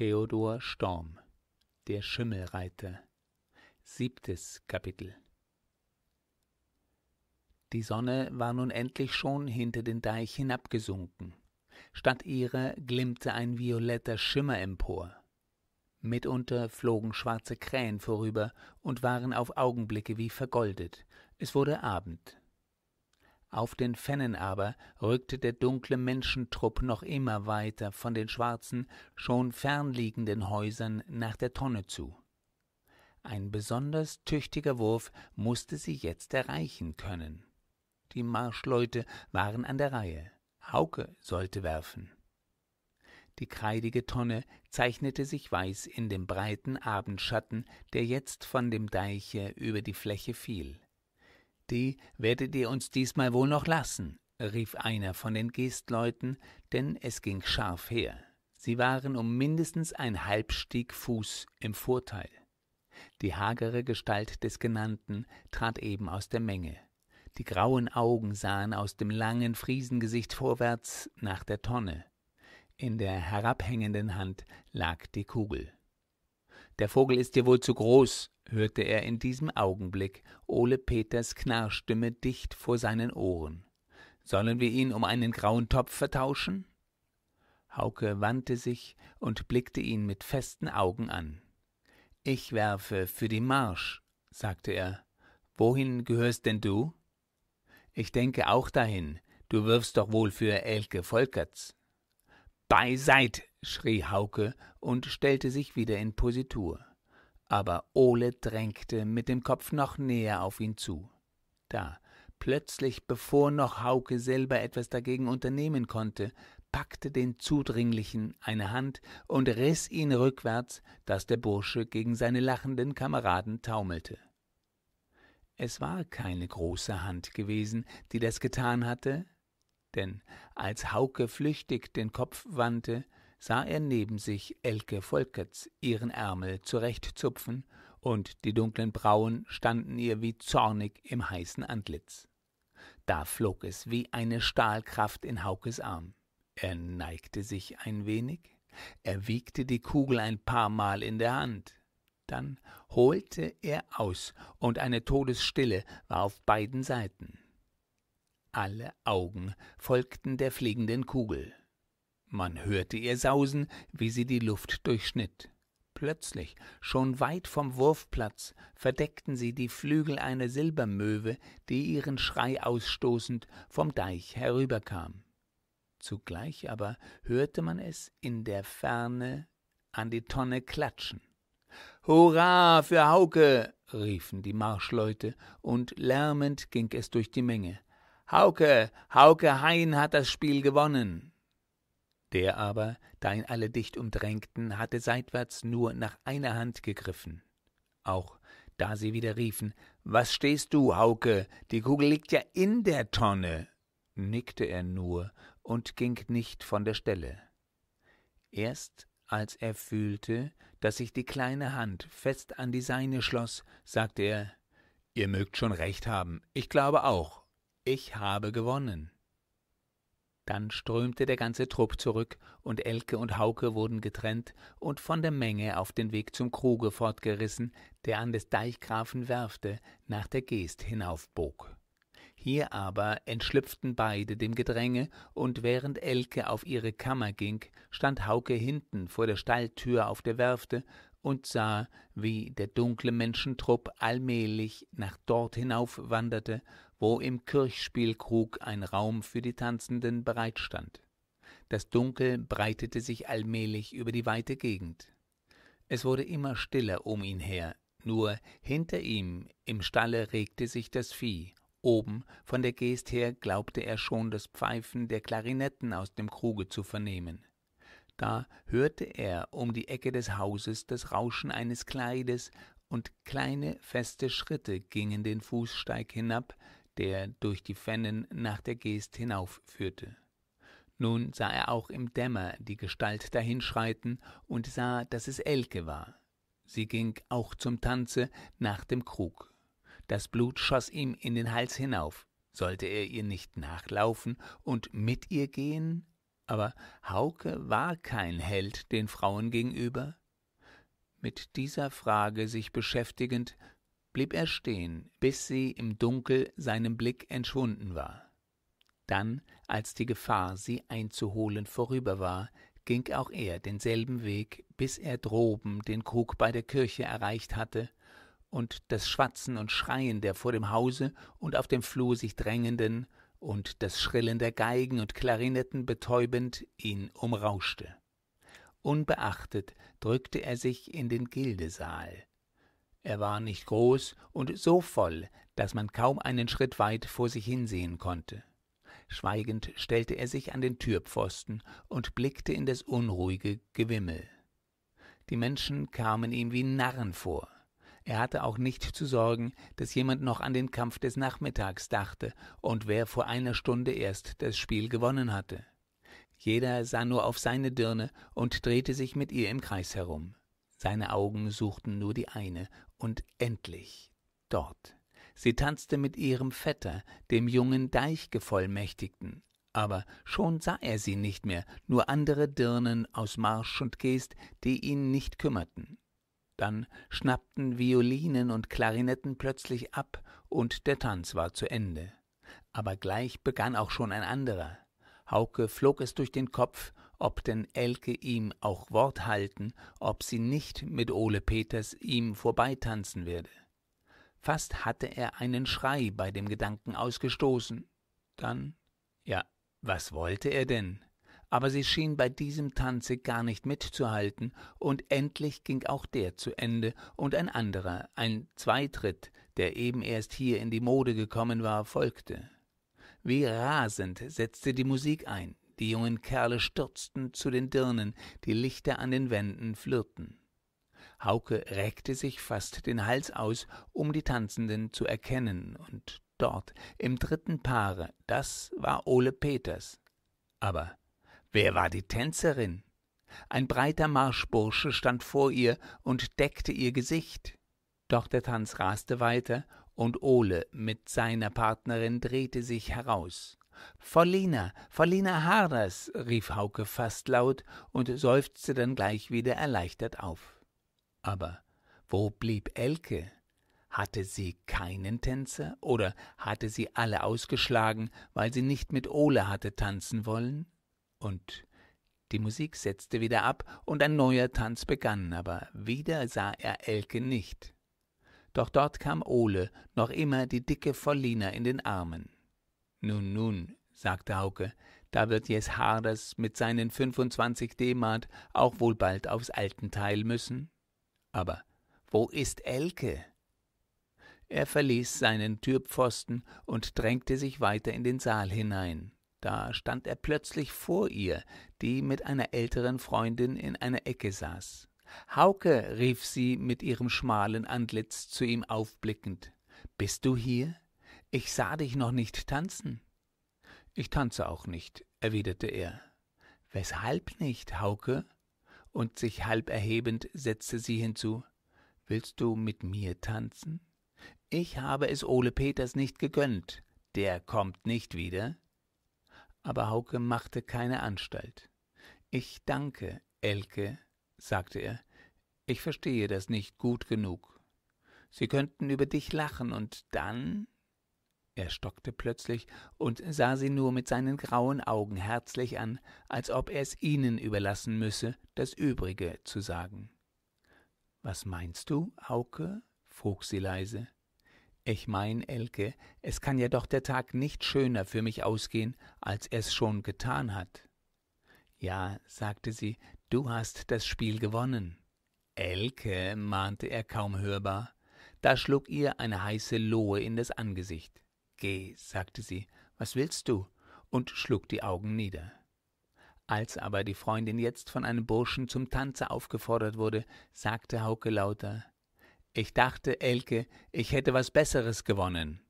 Theodor Storm Der Schimmelreiter Siebtes Kapitel Die Sonne war nun endlich schon hinter den Deich hinabgesunken. Statt ihrer glimmte ein violetter Schimmer empor. Mitunter flogen schwarze Krähen vorüber und waren auf Augenblicke wie vergoldet. Es wurde Abend. Auf den Fennen aber rückte der dunkle Menschentrupp noch immer weiter von den schwarzen, schon fernliegenden Häusern nach der Tonne zu. Ein besonders tüchtiger Wurf musste sie jetzt erreichen können. Die Marschleute waren an der Reihe. Hauke sollte werfen. Die kreidige Tonne zeichnete sich weiß in dem breiten Abendschatten, der jetzt von dem Deiche über die Fläche fiel. Die werdet ihr uns diesmal wohl noch lassen, rief einer von den Gestleuten, denn es ging scharf her. Sie waren um mindestens ein Halbstieg Fuß im Vorteil. Die hagere Gestalt des Genannten trat eben aus der Menge. Die grauen Augen sahen aus dem langen Friesengesicht vorwärts nach der Tonne. In der herabhängenden Hand lag die Kugel. Der Vogel ist dir wohl zu groß, hörte er in diesem Augenblick Ole Peters Knarrstimme dicht vor seinen Ohren. Sollen wir ihn um einen grauen Topf vertauschen? Hauke wandte sich und blickte ihn mit festen Augen an. Ich werfe für die Marsch, sagte er. Wohin gehörst denn du? Ich denke auch dahin. Du wirfst doch wohl für Elke Volkerts. Beiseit! schrie Hauke und stellte sich wieder in Positur. Aber Ole drängte mit dem Kopf noch näher auf ihn zu. Da, plötzlich, bevor noch Hauke selber etwas dagegen unternehmen konnte, packte den Zudringlichen eine Hand und riß ihn rückwärts, daß der Bursche gegen seine lachenden Kameraden taumelte. Es war keine große Hand gewesen, die das getan hatte, denn als Hauke flüchtig den Kopf wandte, sah er neben sich Elke Volkerts ihren Ärmel zurechtzupfen, und die dunklen Brauen standen ihr wie zornig im heißen Antlitz. Da flog es wie eine Stahlkraft in Haukes Arm. Er neigte sich ein wenig, er wiegte die Kugel ein paar Mal in der Hand. Dann holte er aus, und eine Todesstille war auf beiden Seiten. Alle Augen folgten der fliegenden Kugel. Man hörte ihr sausen, wie sie die Luft durchschnitt. Plötzlich, schon weit vom Wurfplatz, verdeckten sie die Flügel einer Silbermöwe, die ihren Schrei ausstoßend vom Deich herüberkam. Zugleich aber hörte man es in der Ferne an die Tonne klatschen. Hurra für Hauke! riefen die Marschleute, und lärmend ging es durch die Menge. Hauke, Hauke Hain hat das Spiel gewonnen. Der aber, da ihn alle dicht umdrängten, hatte seitwärts nur nach einer Hand gegriffen. Auch da sie wieder riefen Was stehst du, Hauke? Die Kugel liegt ja in der Tonne, nickte er nur und ging nicht von der Stelle. Erst als er fühlte, dass sich die kleine Hand fest an die seine schloss, sagte er Ihr mögt schon recht haben, ich glaube auch ich habe gewonnen. Dann strömte der ganze Trupp zurück, und Elke und Hauke wurden getrennt und von der Menge auf den Weg zum Kruge fortgerissen, der an des Deichgrafen Werfte nach der Geest hinaufbog. Hier aber entschlüpften beide dem Gedränge, und während Elke auf ihre Kammer ging, stand Hauke hinten vor der Stalltür auf der Werfte und sah, wie der dunkle Menschentrupp allmählich nach dort hinaufwanderte wo im Kirchspielkrug ein Raum für die Tanzenden bereitstand. Das Dunkel breitete sich allmählich über die weite Gegend. Es wurde immer stiller um ihn her, nur hinter ihm im Stalle regte sich das Vieh, oben von der Gest her glaubte er schon das Pfeifen der Klarinetten aus dem Kruge zu vernehmen. Da hörte er um die Ecke des Hauses das Rauschen eines Kleides, und kleine feste Schritte gingen den Fußsteig hinab, der durch die Fennen nach der Geest hinaufführte. Nun sah er auch im Dämmer die Gestalt dahinschreiten und sah, dass es Elke war. Sie ging auch zum Tanze nach dem Krug. Das Blut schoss ihm in den Hals hinauf. Sollte er ihr nicht nachlaufen und mit ihr gehen? Aber Hauke war kein Held den Frauen gegenüber. Mit dieser Frage sich beschäftigend, blieb er stehen, bis sie im Dunkel seinem Blick entschwunden war. Dann, als die Gefahr, sie einzuholen, vorüber war, ging auch er denselben Weg, bis er droben den Krug bei der Kirche erreicht hatte, und das Schwatzen und Schreien der vor dem Hause und auf dem Flur sich drängenden und das Schrillen der Geigen und Klarinetten betäubend ihn umrauschte. Unbeachtet drückte er sich in den Gildesaal, er war nicht groß und so voll daß man kaum einen schritt weit vor sich hinsehen konnte schweigend stellte er sich an den türpfosten und blickte in das unruhige gewimmel die menschen kamen ihm wie narren vor er hatte auch nicht zu sorgen daß jemand noch an den kampf des nachmittags dachte und wer vor einer stunde erst das spiel gewonnen hatte jeder sah nur auf seine dirne und drehte sich mit ihr im kreis herum seine augen suchten nur die eine und endlich dort. Sie tanzte mit ihrem Vetter, dem jungen Deichgevollmächtigten, aber schon sah er sie nicht mehr, nur andere Dirnen aus Marsch und Geest, die ihn nicht kümmerten. Dann schnappten Violinen und Klarinetten plötzlich ab, und der Tanz war zu Ende. Aber gleich begann auch schon ein anderer. Hauke flog es durch den Kopf, ob denn Elke ihm auch Wort halten, ob sie nicht mit Ole Peters ihm vorbeitanzen werde. Fast hatte er einen Schrei bei dem Gedanken ausgestoßen. Dann, ja, was wollte er denn? Aber sie schien bei diesem Tanze gar nicht mitzuhalten, und endlich ging auch der zu Ende, und ein anderer, ein Zweitritt, der eben erst hier in die Mode gekommen war, folgte. Wie rasend setzte die Musik ein. Die jungen Kerle stürzten zu den Dirnen, die Lichter an den Wänden flirrten. Hauke reckte sich fast den Hals aus, um die Tanzenden zu erkennen, und dort, im dritten Paare, das war Ole Peters. Aber wer war die Tänzerin? Ein breiter Marschbursche stand vor ihr und deckte ihr Gesicht. Doch der Tanz raste weiter, und Ole mit seiner Partnerin drehte sich heraus. Verlina, Verlina Harders, rief Hauke fast laut und seufzte dann gleich wieder erleichtert auf. Aber wo blieb Elke? Hatte sie keinen Tänzer oder hatte sie alle ausgeschlagen, weil sie nicht mit Ole hatte tanzen wollen? Und die Musik setzte wieder ab und ein neuer Tanz begann, aber wieder sah er Elke nicht. Doch dort kam Ole, noch immer die dicke Vollina in den Armen. Nun, nun, sagte Hauke, da wird Jes Harders mit seinen 25 D-Mark auch wohl bald aufs Altenteil müssen. Aber wo ist Elke? Er verließ seinen Türpfosten und drängte sich weiter in den Saal hinein. Da stand er plötzlich vor ihr, die mit einer älteren Freundin in einer Ecke saß. Hauke, rief sie mit ihrem schmalen Antlitz zu ihm aufblickend. Bist du hier? Ich sah dich noch nicht tanzen. Ich tanze auch nicht, erwiderte er. Weshalb nicht, Hauke? Und sich halb erhebend setzte sie hinzu Willst du mit mir tanzen? Ich habe es Ole Peters nicht gegönnt, der kommt nicht wieder. Aber Hauke machte keine Anstalt. Ich danke, Elke, sagte er, ich verstehe das nicht gut genug. Sie könnten über dich lachen und dann er stockte plötzlich und sah sie nur mit seinen grauen augen herzlich an als ob er es ihnen überlassen müsse das übrige zu sagen was meinst du hauke frug sie leise ich mein elke es kann ja doch der tag nicht schöner für mich ausgehen als er's schon getan hat ja sagte sie du hast das spiel gewonnen elke mahnte er kaum hörbar da schlug ihr eine heiße lohe in das angesicht Geh, sagte sie, was willst du? und schlug die Augen nieder. Als aber die Freundin jetzt von einem Burschen zum Tanze aufgefordert wurde, sagte Hauke lauter Ich dachte, Elke, ich hätte was Besseres gewonnen.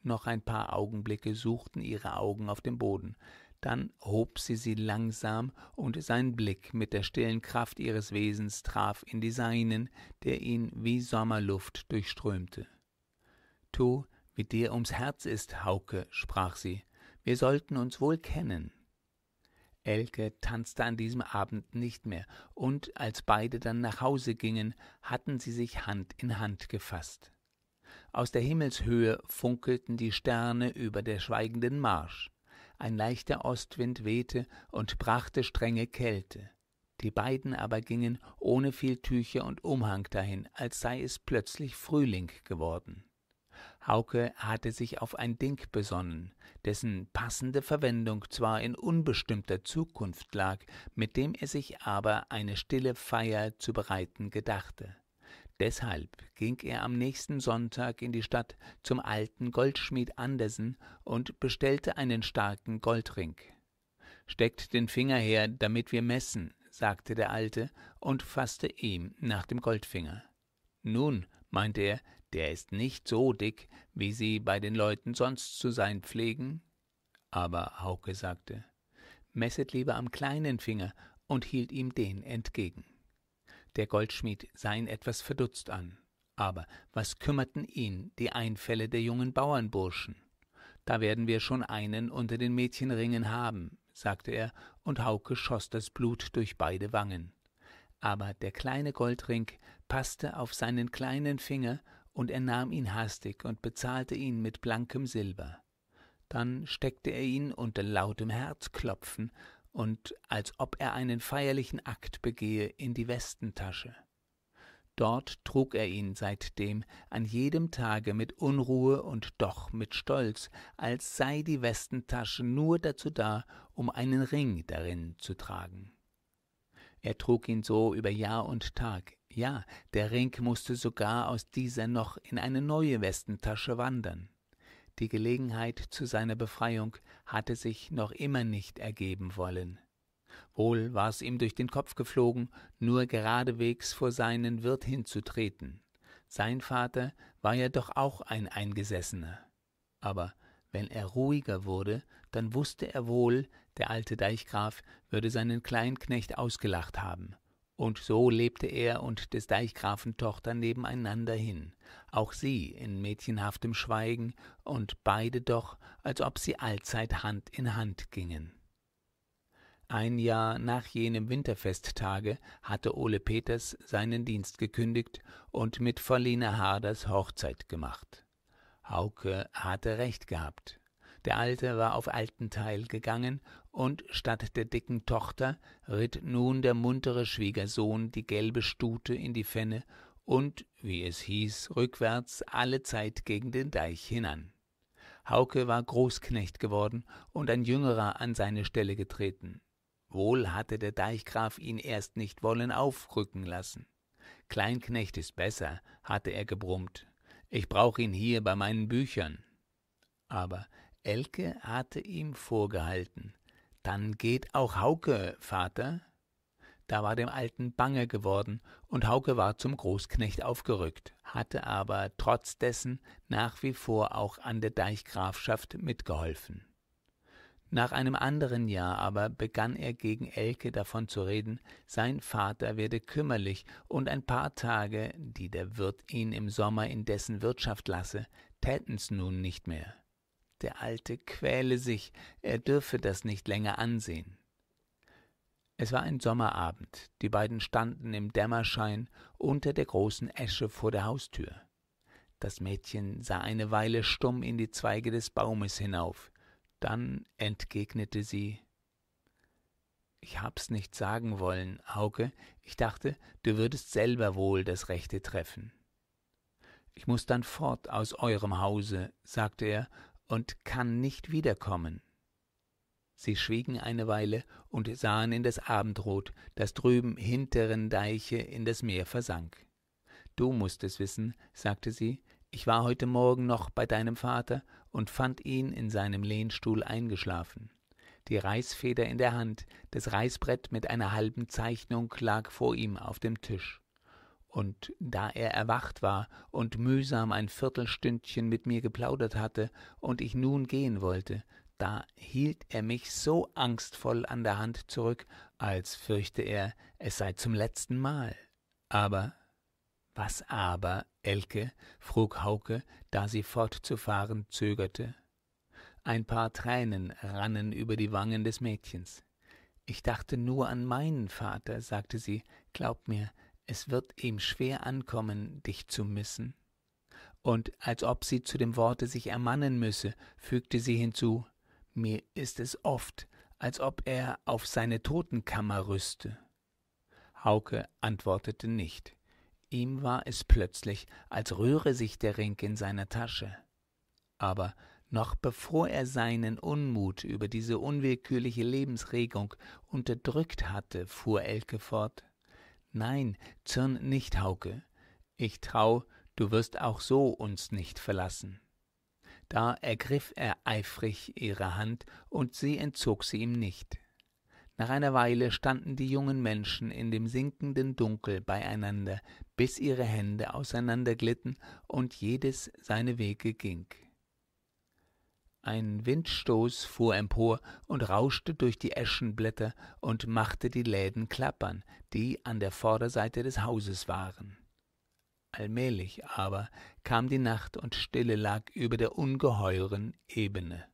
Noch ein paar Augenblicke suchten ihre Augen auf dem Boden, dann hob sie sie langsam, und sein Blick mit der stillen Kraft ihres Wesens traf in die seinen, der ihn wie Sommerluft durchströmte. Tu, wie dir ums Herz ist, Hauke, sprach sie, wir sollten uns wohl kennen. Elke tanzte an diesem Abend nicht mehr, und als beide dann nach Hause gingen, hatten sie sich Hand in Hand gefasst. Aus der Himmelshöhe funkelten die Sterne über der schweigenden Marsch. Ein leichter Ostwind wehte und brachte strenge Kälte. Die beiden aber gingen ohne viel Tücher und Umhang dahin, als sei es plötzlich Frühling geworden. Hauke hatte sich auf ein Ding besonnen, dessen passende Verwendung zwar in unbestimmter Zukunft lag, mit dem er sich aber eine stille Feier zu bereiten gedachte. Deshalb ging er am nächsten Sonntag in die Stadt zum alten Goldschmied Andersen und bestellte einen starken Goldring. Steckt den Finger her, damit wir messen, sagte der Alte und fasste ihm nach dem Goldfinger. Nun, meinte er, der ist nicht so dick, wie sie bei den Leuten sonst zu sein pflegen. Aber Hauke sagte, messet lieber am kleinen Finger und hielt ihm den entgegen. Der Goldschmied sah ihn etwas verdutzt an. Aber was kümmerten ihn die Einfälle der jungen Bauernburschen? Da werden wir schon einen unter den Mädchenringen haben, sagte er, und Hauke schoß das Blut durch beide Wangen. Aber der kleine Goldring passte auf seinen kleinen Finger und er nahm ihn hastig und bezahlte ihn mit blankem Silber. Dann steckte er ihn unter lautem Herzklopfen und, als ob er einen feierlichen Akt begehe, in die Westentasche. Dort trug er ihn seitdem an jedem Tage mit Unruhe und doch mit Stolz, als sei die Westentasche nur dazu da, um einen Ring darin zu tragen. Er trug ihn so über Jahr und Tag, ja, der Ring musste sogar aus dieser noch in eine neue Westentasche wandern. Die Gelegenheit zu seiner Befreiung hatte sich noch immer nicht ergeben wollen. Wohl war es ihm durch den Kopf geflogen, nur geradewegs vor seinen Wirt hinzutreten. Sein Vater war ja doch auch ein Eingesessener. Aber wenn er ruhiger wurde, dann wusste er wohl, der alte Deichgraf würde seinen Kleinknecht ausgelacht haben und so lebte er und des Deichgrafen Tochter nebeneinander hin, auch sie in mädchenhaftem Schweigen, und beide doch, als ob sie allzeit Hand in Hand gingen. Ein Jahr nach jenem Winterfesttage hatte Ole Peters seinen Dienst gekündigt und mit Verlina Harders Hochzeit gemacht. Hauke hatte recht gehabt. Der Alte war auf Altenteil gegangen und statt der dicken tochter ritt nun der muntere schwiegersohn die gelbe stute in die fenne und wie es hieß rückwärts alle Zeit gegen den deich hinan hauke war großknecht geworden und ein jüngerer an seine stelle getreten wohl hatte der deichgraf ihn erst nicht wollen aufrücken lassen kleinknecht ist besser hatte er gebrummt ich brauch ihn hier bei meinen büchern aber elke hatte ihm vorgehalten dann geht auch Hauke, Vater. Da war dem Alten bange geworden, und Hauke war zum Großknecht aufgerückt, hatte aber trotz dessen nach wie vor auch an der Deichgrafschaft mitgeholfen. Nach einem anderen Jahr aber begann er gegen Elke davon zu reden, sein Vater werde kümmerlich und ein paar Tage, die der Wirt ihn im Sommer in dessen Wirtschaft lasse, täten's nun nicht mehr der Alte quäle sich, er dürfe das nicht länger ansehen. Es war ein Sommerabend, die beiden standen im Dämmerschein unter der großen Esche vor der Haustür. Das Mädchen sah eine Weile stumm in die Zweige des Baumes hinauf, dann entgegnete sie Ich hab's nicht sagen wollen, Hauke, ich dachte, du würdest selber wohl das Rechte treffen. Ich muß dann fort aus eurem Hause, sagte er und kann nicht wiederkommen. Sie schwiegen eine Weile und sahen in das Abendrot, das drüben hinteren Deiche in das Meer versank. Du mußt es wissen, sagte sie, ich war heute Morgen noch bei deinem Vater und fand ihn in seinem Lehnstuhl eingeschlafen. Die Reißfeder in der Hand, das Reißbrett mit einer halben Zeichnung lag vor ihm auf dem Tisch und da er erwacht war und mühsam ein Viertelstündchen mit mir geplaudert hatte und ich nun gehen wollte, da hielt er mich so angstvoll an der Hand zurück, als fürchte er, es sei zum letzten Mal. Aber was aber, Elke? frug Hauke, da sie fortzufahren zögerte. Ein paar Tränen rannen über die Wangen des Mädchens. Ich dachte nur an meinen Vater, sagte sie, glaub mir, es wird ihm schwer ankommen, dich zu missen. Und als ob sie zu dem Worte sich ermannen müsse, fügte sie hinzu Mir ist es oft, als ob er auf seine Totenkammer rüste. Hauke antwortete nicht. Ihm war es plötzlich, als rühre sich der Ring in seiner Tasche. Aber noch bevor er seinen Unmut über diese unwillkürliche Lebensregung unterdrückt hatte, fuhr Elke fort, Nein, zürn nicht, Hauke. Ich trau, du wirst auch so uns nicht verlassen. Da ergriff er eifrig ihre Hand, und sie entzog sie ihm nicht. Nach einer Weile standen die jungen Menschen in dem sinkenden Dunkel beieinander, bis ihre Hände auseinanderglitten und jedes seine Wege ging ein Windstoß fuhr empor und rauschte durch die Eschenblätter und machte die Läden klappern, die an der Vorderseite des Hauses waren. Allmählich aber kam die Nacht und Stille lag über der ungeheuren Ebene.